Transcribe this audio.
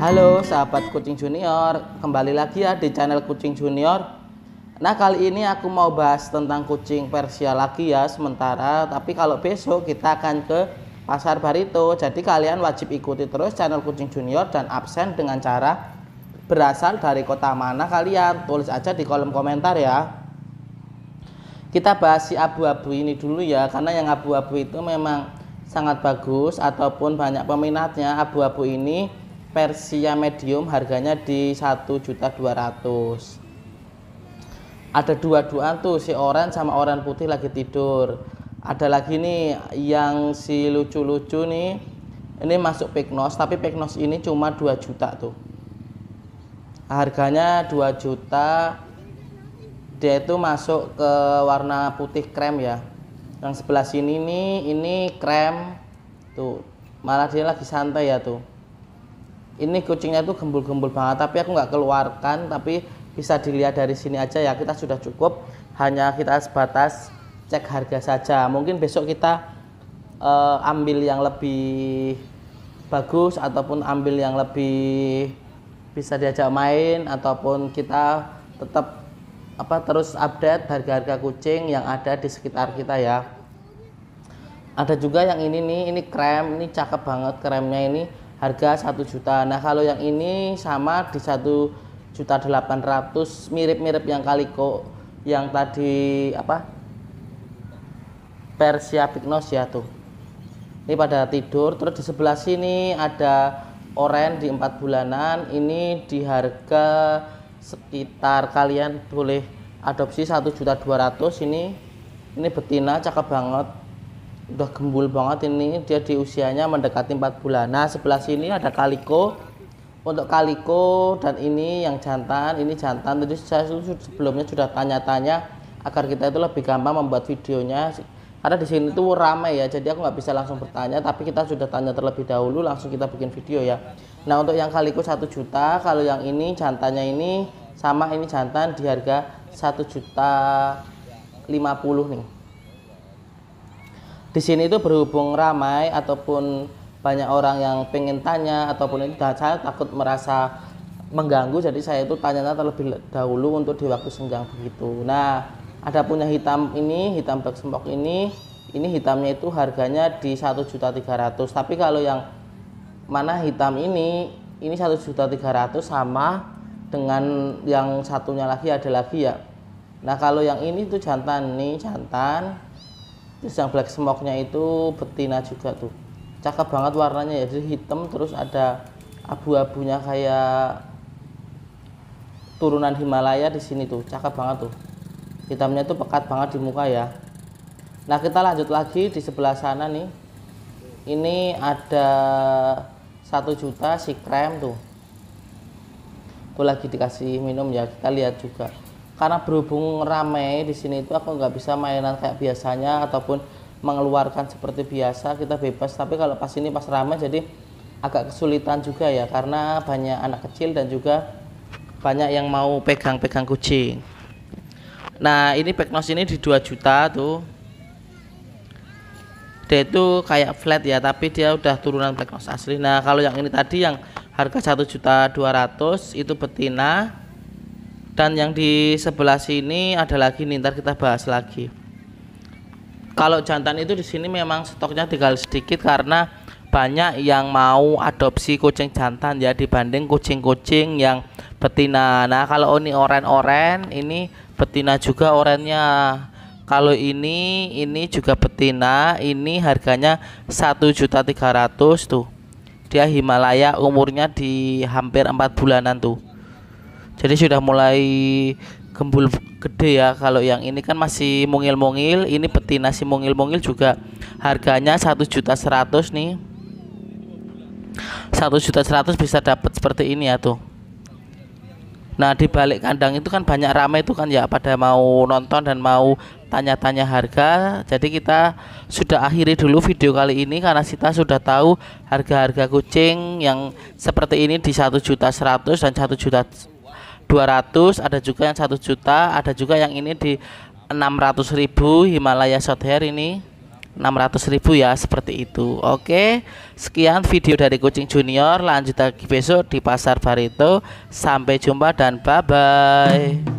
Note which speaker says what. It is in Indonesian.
Speaker 1: Halo sahabat Kucing Junior, kembali lagi ya di channel Kucing Junior. Nah kali ini aku mau bahas tentang kucing Persia lagi ya sementara. Tapi kalau besok kita akan ke pasar Barito. Jadi kalian wajib ikuti terus channel Kucing Junior dan absen dengan cara berasal dari kota mana kalian. Tulis aja di kolom komentar ya kita bahas si abu-abu ini dulu ya karena yang abu-abu itu memang sangat bagus ataupun banyak peminatnya abu-abu ini Persia medium harganya di 1.200 ada dua dua tuh si orang sama orang putih lagi tidur ada lagi nih yang si lucu-lucu nih ini masuk peknos tapi peknos ini cuma 2 juta tuh harganya 2 juta dia itu masuk ke warna putih krem ya yang sebelah sini nih ini krem tuh malah dia lagi santai ya tuh ini kucingnya itu gembul-gembul banget tapi aku nggak keluarkan tapi bisa dilihat dari sini aja ya kita sudah cukup hanya kita sebatas cek harga saja mungkin besok kita uh, ambil yang lebih bagus ataupun ambil yang lebih bisa diajak main ataupun kita tetap apa terus update harga-harga kucing yang ada di sekitar kita ya ada juga yang ini nih ini krem ini cakep banget kremnya ini harga 1 juta nah kalau yang ini sama di 1 juta 800 mirip-mirip yang kaliko yang tadi apa Persia Pignos ya tuh ini pada tidur terus di sebelah sini ada oren di empat bulanan ini di harga sekitar kalian boleh adopsi juta ratus. ini ini betina cakep banget udah gembul banget ini dia di usianya mendekati 4 bulan nah sebelah sini ada kaliko untuk kaliko dan ini yang jantan ini jantan tadi saya sebelumnya sudah tanya-tanya agar kita itu lebih gampang membuat videonya karena di sini tuh ramai ya jadi aku nggak bisa langsung bertanya tapi kita sudah tanya terlebih dahulu langsung kita bikin video ya nah untuk yang kaliko 1 juta kalau yang ini jantannya ini sama ini jantan di harga 1 juta 50 nih di sini itu berhubung ramai ataupun banyak orang yang pengen tanya ataupun itu saya takut merasa mengganggu jadi saya itu tanya terlebih dahulu untuk di waktu senggang begitu. Nah, ada punya hitam ini, hitam black smoke ini, ini hitamnya itu harganya di 1.300. Tapi kalau yang mana hitam ini, ini 1.300 sama dengan yang satunya lagi ada lagi ya. Nah, kalau yang ini itu jantan nih, jantan terus yang black smoke-nya itu betina juga tuh cakep banget warnanya ya jadi hitam terus ada abu-abunya kayak turunan Himalaya di sini tuh cakep banget tuh hitamnya tuh pekat banget di muka ya nah kita lanjut lagi di sebelah sana nih ini ada satu juta si krem tuh tuh lagi dikasih minum ya kita lihat juga karena berhubung rame di sini itu aku nggak bisa mainan kayak biasanya ataupun mengeluarkan seperti biasa kita bebas tapi kalau pas ini pas rame jadi agak kesulitan juga ya karena banyak anak kecil dan juga banyak yang mau pegang-pegang kucing nah ini peknos ini di 2 juta tuh dia itu kayak flat ya tapi dia udah turunan peknos asli nah kalau yang ini tadi yang harga 1 juta 200 itu betina dan yang di sebelah sini ada lagi nih ntar kita bahas lagi kalau jantan itu di sini memang stoknya tinggal sedikit karena banyak yang mau adopsi kucing jantan ya dibanding kucing-kucing yang betina. Nah, kalau ini oren-oren ini betina juga orennya. Kalau ini ini juga betina, ini harganya 1.300 tuh. Dia Himalaya umurnya di hampir 4 bulanan tuh jadi sudah mulai gembul gede ya kalau yang ini kan masih mungil-mungil ini betina si mungil-mungil juga harganya satu juta seratus nih satu juta seratus bisa dapat seperti ini ya tuh nah di balik kandang itu kan banyak rame itu kan ya pada mau nonton dan mau tanya-tanya harga jadi kita sudah akhiri dulu video kali ini karena kita sudah tahu harga-harga kucing yang seperti ini di satu juta seratus dan satu juta 200 ada juga yang 1 juta ada juga yang ini di ratus ribu Himalaya short hair ini ratus ribu ya seperti itu Oke sekian video dari kucing junior lanjut lagi besok di pasar Barito sampai jumpa dan bye bye